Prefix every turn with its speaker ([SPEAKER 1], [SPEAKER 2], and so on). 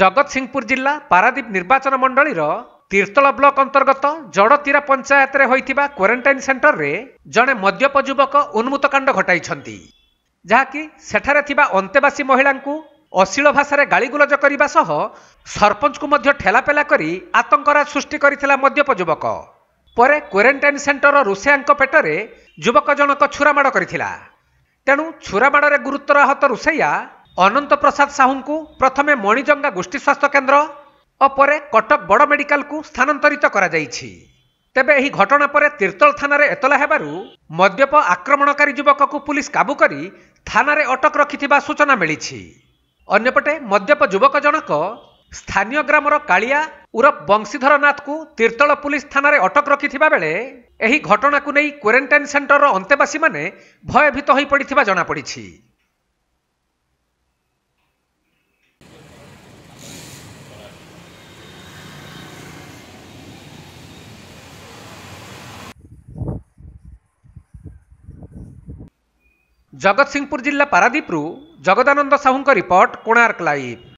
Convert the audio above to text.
[SPEAKER 1] ଜଗତସିଂହପୁର ଜିଲ୍ଲା ପାରାଦୀପ ନିର୍ବାଚନ ମଣ୍ଡଳୀର ତୀର୍ତ୍ତଳ ବ୍ଲକ ଅନ୍ତର୍ଗତ ଜଡ଼ତୀରା ପଞ୍ଚାୟତରେ ହୋଇଥିବା କ୍ୱାରେଣ୍ଟାଇନ୍ ସେଣ୍ଟରରେ ଜଣେ ମଦ୍ୟପ ଯୁବକ ଉନ୍ମୁତ କାଣ୍ଡ ଘଟାଇଛନ୍ତି ଯାହାକି ସେଠାରେ ଥିବା ଅନ୍ତେବାସୀ ମହିଳାଙ୍କୁ ଅଶ୍ଳୀଳ ଭାଷାରେ ଗାଳିଗୁଲଜ କରିବା ସହ ସରପଞ୍ଚକୁ ମଧ୍ୟ ଠେଲାପେଲା କରି ଆତଙ୍କରା ସୃଷ୍ଟି କରିଥିଲା ମଦ୍ୟପ ଯୁବକ ପରେ କ୍ୱାରେଣ୍ଟାଇନ୍ ସେଣ୍ଟର ରୋଷେୟାଙ୍କ ପେଟରେ ଯୁବକ ଜଣକ ଛୁରାମାଡ଼ କରିଥିଲା ତେଣୁ ଛୁରାମାଡ଼ରେ ଗୁରୁତର ଆହତ ରୋଷେୟା ଅନନ୍ତ ପ୍ରସାଦ ସାହୁଙ୍କୁ ପ୍ରଥମେ ମଣିଜଙ୍ଗା ଗୋଷ୍ଠୀ ସ୍ୱାସ୍ଥ୍ୟ କେନ୍ଦ୍ର ଓ ପରେ କଟକ ବଡ଼ ମେଡିକାଲକୁ ସ୍ଥାନାନ୍ତରିତ କରାଯାଇଛି ତେବେ ଏହି ଘଟଣା ପରେ ତିର୍ତ୍ତୋଳ ଥାନାରେ ଏତଲା ହେବାରୁ ମଦ୍ୟପ ଆକ୍ରମଣକାରୀ ଯୁବକକୁ ପୁଲିସ୍ କାବୁ କରି ଥାନାରେ ଅଟକ ରଖିଥିବା ସୂଚନା ମିଳିଛି ଅନ୍ୟପଟେ ମଦ୍ୟପ ଯୁବକ ଜଣକ ସ୍ଥାନୀୟ ଗ୍ରାମର କାଳିଆ ଉରଫ ବଂଶୀଧର ନାଥକୁ ତିର୍ତ୍ତୋଳ ପୁଲିସ୍ ଥାନାରେ ଅଟକ ରଖିଥିବା ବେଳେ ଏହି ଘଟଣାକୁ ନେଇ କ୍ୱାରେଣ୍ଟାଇନ୍ ସେଣ୍ଟରର ଅନ୍ତେବାସୀମାନେ ଭୟଭୀତ ହୋଇପଡ଼ିଥିବା ଜଣାପଡ଼ିଛି ଜଗତସିଂହପୁର ଜିଲ୍ଲା ପାରାଦୀପରୁ ଜଗଦାନନ୍ଦ ସାହୁଙ୍କ ରିପୋର୍ଟ କୋଣାର୍କ ଲାଇଭ୍